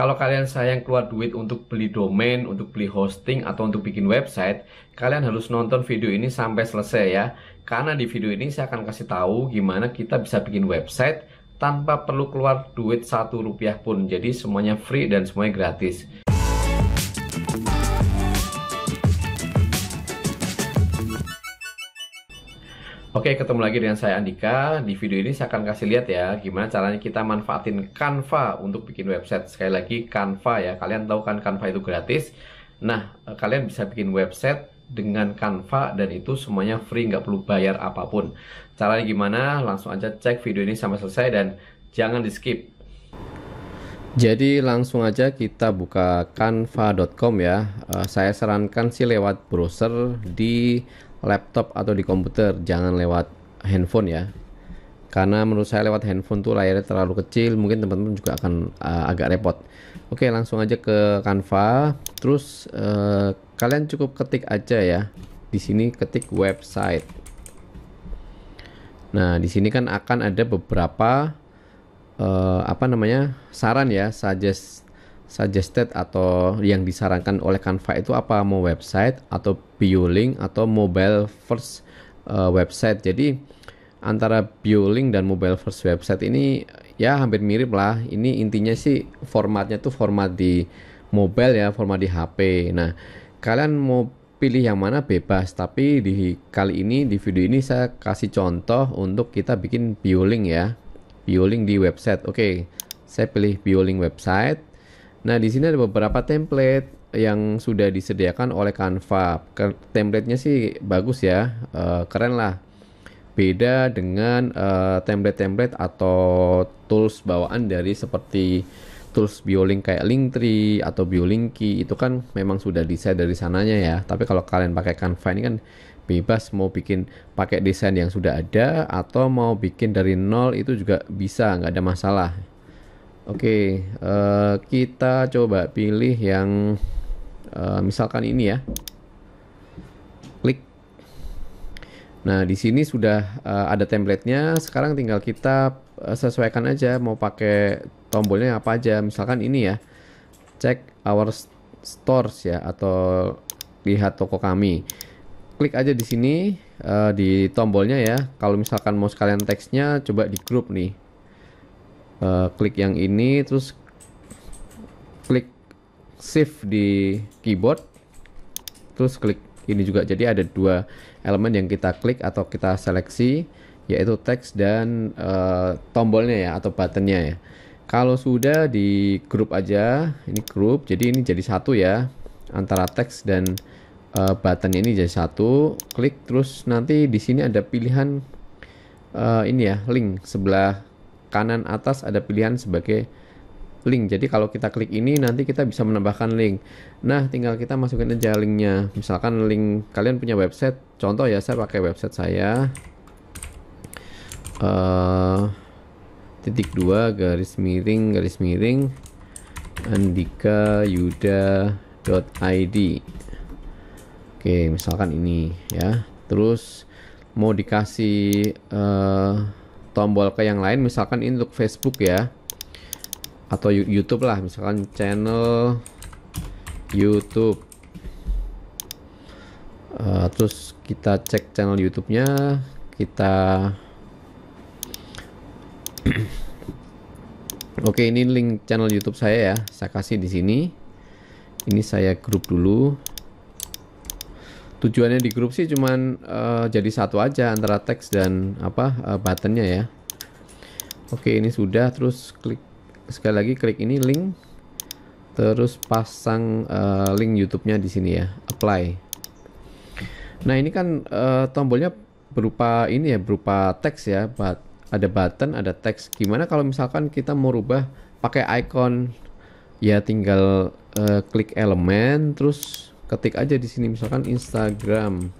Kalau kalian sayang keluar duit untuk beli domain, untuk beli hosting, atau untuk bikin website, kalian harus nonton video ini sampai selesai ya. Karena di video ini saya akan kasih tahu gimana kita bisa bikin website tanpa perlu keluar duit satu rupiah pun. Jadi semuanya free dan semuanya gratis. Oke, ketemu lagi dengan saya Andika. Di video ini saya akan kasih lihat ya gimana caranya kita manfaatin Canva untuk bikin website. Sekali lagi Canva ya. Kalian tahu kan Canva itu gratis. Nah, eh, kalian bisa bikin website dengan Canva dan itu semuanya free, nggak perlu bayar apapun. Caranya gimana? Langsung aja cek video ini sampai selesai dan jangan di skip. Jadi langsung aja kita buka canva.com ya. Eh, saya sarankan sih lewat browser di laptop atau di komputer, jangan lewat handphone ya. Karena menurut saya lewat handphone tuh layarnya terlalu kecil, mungkin teman-teman juga akan uh, agak repot. Oke, langsung aja ke Canva. Terus uh, kalian cukup ketik aja ya. Di sini ketik website. Nah, di sini kan akan ada beberapa uh, apa namanya? saran ya, suggest suggested atau yang disarankan oleh Canva itu apa mau website atau bio link atau mobile first uh, website. Jadi antara bio link dan mobile first website ini ya hampir mirip lah. Ini intinya sih formatnya tuh format di mobile ya, format di HP. Nah, kalian mau pilih yang mana bebas, tapi di kali ini di video ini saya kasih contoh untuk kita bikin bio link ya. bio link di website. Oke, okay. saya pilih bio link website Nah, di sini ada beberapa template yang sudah disediakan oleh Canva. Templatenya sih bagus ya, eh, keren lah. Beda dengan eh, template-template atau tools bawaan dari seperti tools Biolink kayak Linktree atau Biolinky itu kan memang sudah desain dari sananya ya. Tapi kalau kalian pakai Canva ini kan bebas mau bikin pakai desain yang sudah ada atau mau bikin dari nol itu juga bisa nggak ada masalah Oke, okay, uh, eh, kita coba pilih yang uh, misalkan ini ya. Klik. Nah, di sini sudah uh, ada templatenya. Sekarang tinggal kita sesuaikan aja mau pakai tombolnya apa aja. Misalkan ini ya. Cek our stores ya atau lihat toko kami. Klik aja di sini uh, di tombolnya ya. Kalau misalkan mau sekalian teksnya coba di grup nih uh, klik yang ini terus klik shift di keyboard terus klik ini juga jadi ada dua elemen yang kita klik atau kita seleksi yaitu teks dan uh, tombolnya ya atau buttonnya ya kalau sudah di grup aja ini grup jadi ini jadi satu ya antara teks dan uh, eh, button ini jadi satu klik terus nanti di sini ada pilihan uh, ini ya link sebelah kanan atas ada pilihan sebagai link. Jadi kalau kita klik ini nanti kita bisa menambahkan link. Nah, tinggal kita masukkan aja linknya. Misalkan link kalian punya website. Contoh ya, saya pakai website saya. Uh, titik dua garis miring garis miring andika yuda id. Oke misalkan ini ya terus mau dikasih uh, tombol ke yang lain misalkan ini untuk Facebook ya atau YouTube lah misalkan channel YouTube uh, terus kita cek channel YouTube-nya kita Oke, ini link channel YouTube saya ya. Saya kasih di sini. Ini saya grup dulu tujuannya di grup sih cuman uh, jadi satu aja antara teks dan apa uh, buttonnya ya oke ini sudah terus klik sekali lagi klik ini link terus pasang uh, link YouTube-nya di sini ya apply nah ini kan uh, tombolnya berupa ini ya berupa teks ya but ada button ada teks gimana kalau misalkan kita mau rubah pakai icon ya tinggal uh, klik elemen terus ketik aja di sini misalkan Instagram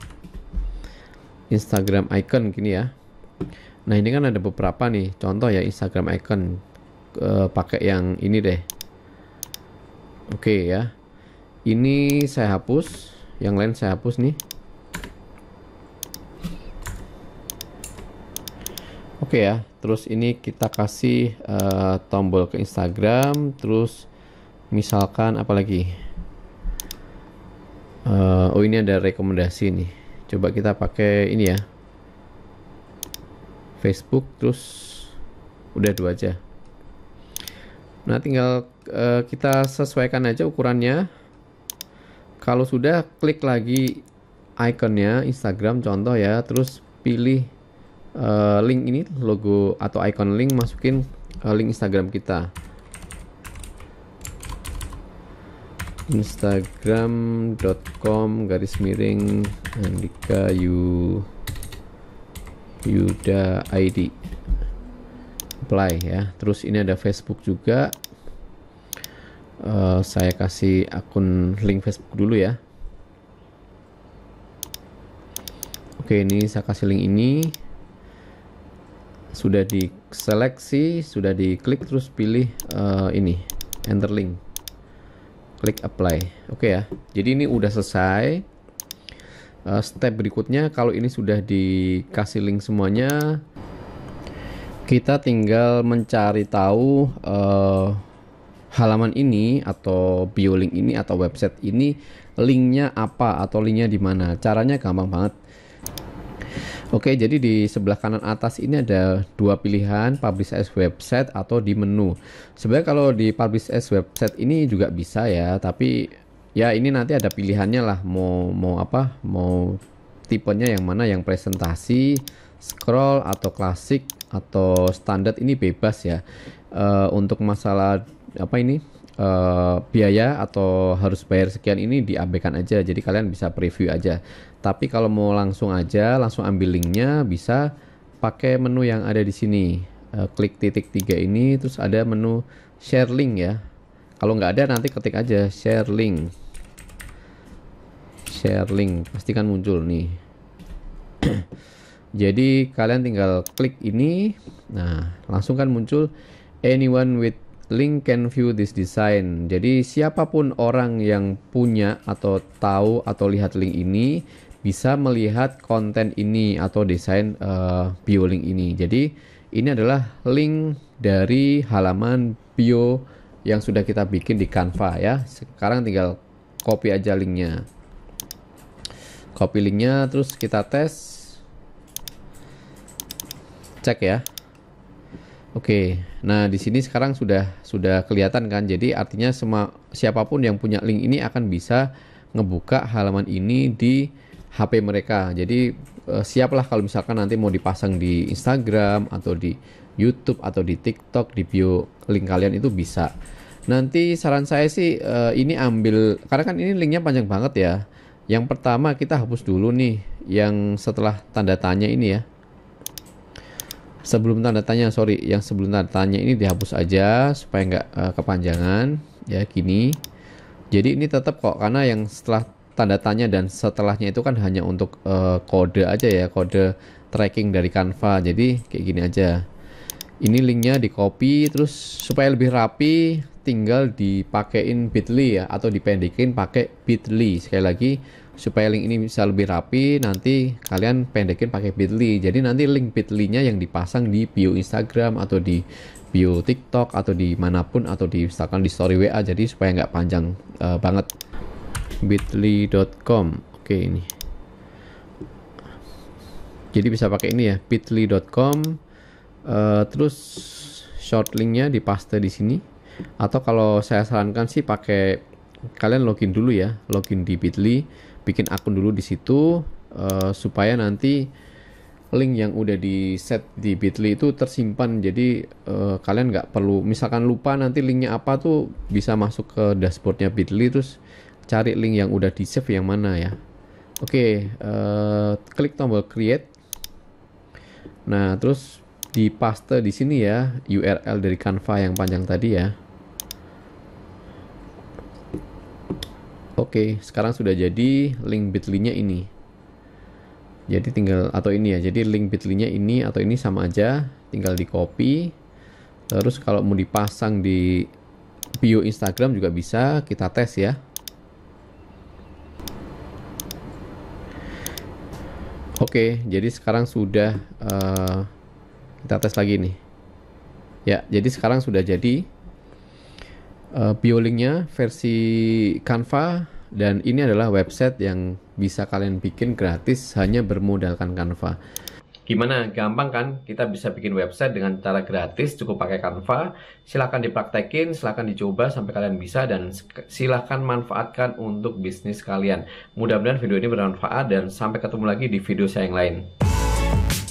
Instagram icon gini ya nah ini kan ada beberapa nih contoh ya Instagram icon e, pakai yang ini deh oke okay, ya ini saya hapus yang lain saya hapus nih oke okay, ya terus ini kita kasih e, tombol ke Instagram terus misalkan apalagi lagi uh, oh ini ada rekomendasi nih coba kita pakai ini ya Facebook terus udah dua aja nah tinggal uh, kita sesuaikan aja ukurannya kalau sudah klik lagi ikonnya Instagram contoh ya terus pilih uh, link ini logo atau icon link masukin uh, link Instagram kita instagram.com garis miring Andika Yu Yuda ID apply ya terus ini ada Facebook juga uh, saya kasih akun link Facebook dulu ya oke ini saya kasih link ini sudah diseleksi sudah diklik terus pilih uh, ini enter link klik apply oke okay ya jadi ini udah selesai uh, step berikutnya kalau ini sudah dikasih link semuanya kita tinggal mencari tahu uh, halaman ini atau bio link ini atau website ini linknya apa atau linknya di mana caranya gampang banget Oke, jadi di sebelah kanan atas ini ada dua pilihan, publish as website atau di menu. Sebenarnya kalau di publish as website ini juga bisa ya, tapi ya ini nanti ada pilihannya lah mau mau apa? Mau tipenya yang mana yang presentasi, scroll atau klasik atau standar ini bebas ya. Uh, untuk masalah apa ini? Eh, biaya atau harus bayar sekian ini diabaikan aja. Jadi kalian bisa preview aja. Tapi kalau mau langsung aja, langsung ambil linknya bisa pakai menu yang ada di sini. Eh, klik titik tiga ini, terus ada menu share link ya. Kalau nggak ada nanti ketik aja share link. Share link pasti kan muncul nih. Jadi kalian tinggal klik ini, nah langsung kan muncul anyone with Link can view this design. Jadi siapapun orang yang punya atau tahu atau lihat link ini bisa melihat konten ini atau desain uh, bio link ini. Jadi ini adalah link dari halaman bio yang sudah kita bikin di Canva ya. Sekarang tinggal copy aja linknya. Copy linknya terus kita tes. Cek ya. Oke, nah di sini sekarang sudah sudah kelihatan kan. Jadi artinya semua siapapun yang punya link ini akan bisa ngebuka halaman ini di HP mereka. Jadi eh, siaplah kalau misalkan nanti mau dipasang di Instagram atau di YouTube atau di TikTok di bio link kalian itu bisa. Nanti saran saya sih eh, ini ambil karena kan ini linknya panjang banget ya. Yang pertama kita hapus dulu nih yang setelah tanda tanya ini ya sebelum tanda tanya sorry yang sebelum tanda tanya ini dihapus aja supaya nggak uh, kepanjangan ya gini jadi ini tetap kok karena yang setelah tanda tanya dan setelahnya itu kan hanya untuk uh, kode aja ya kode tracking dari Canva jadi kayak gini aja ini linknya di copy terus supaya lebih rapi tinggal dipakein bit.ly ya atau dipendekin pakai bit.ly sekali lagi supaya link ini bisa lebih rapi nanti kalian pendekin pakai bit.ly jadi nanti link bit.ly nya yang dipasang di bio Instagram atau di bio TikTok atau di manapun atau di misalkan di story WA jadi supaya nggak panjang uh, banget bit.ly.com oke ini jadi bisa pakai ini ya bit.ly.com uh, eh, terus short linknya dipaste di sini atau kalau saya sarankan sih pakai kalian login dulu ya, login di Bitly, bikin akun dulu di situ uh, supaya nanti link yang udah di set di Bitly itu tersimpan jadi uh, kalian nggak perlu misalkan lupa nanti linknya apa tuh bisa masuk ke dashboardnya Bitly terus cari link yang udah di save yang mana ya oke okay, uh, eh, klik tombol create nah terus di paste di sini ya URL dari Canva yang panjang tadi ya Oke, okay, sekarang sudah jadi link bit.ly-nya ini. Jadi tinggal atau ini ya. Jadi link bit.ly-nya ini atau ini sama aja, tinggal di copy. Terus kalau mau dipasang di bio Instagram juga bisa, kita tes ya. Oke, okay, jadi sekarang sudah uh, kita tes lagi nih. Ya, jadi sekarang sudah jadi uh, versi Canva dan ini adalah website yang bisa kalian bikin gratis hanya bermodalkan Canva. Gimana? Gampang kan? Kita bisa bikin website dengan cara gratis, cukup pakai Canva. Silahkan dipraktekin, silahkan dicoba sampai kalian bisa, dan silahkan manfaatkan untuk bisnis kalian. Mudah-mudahan video ini bermanfaat, dan sampai ketemu lagi di video saya yang lain.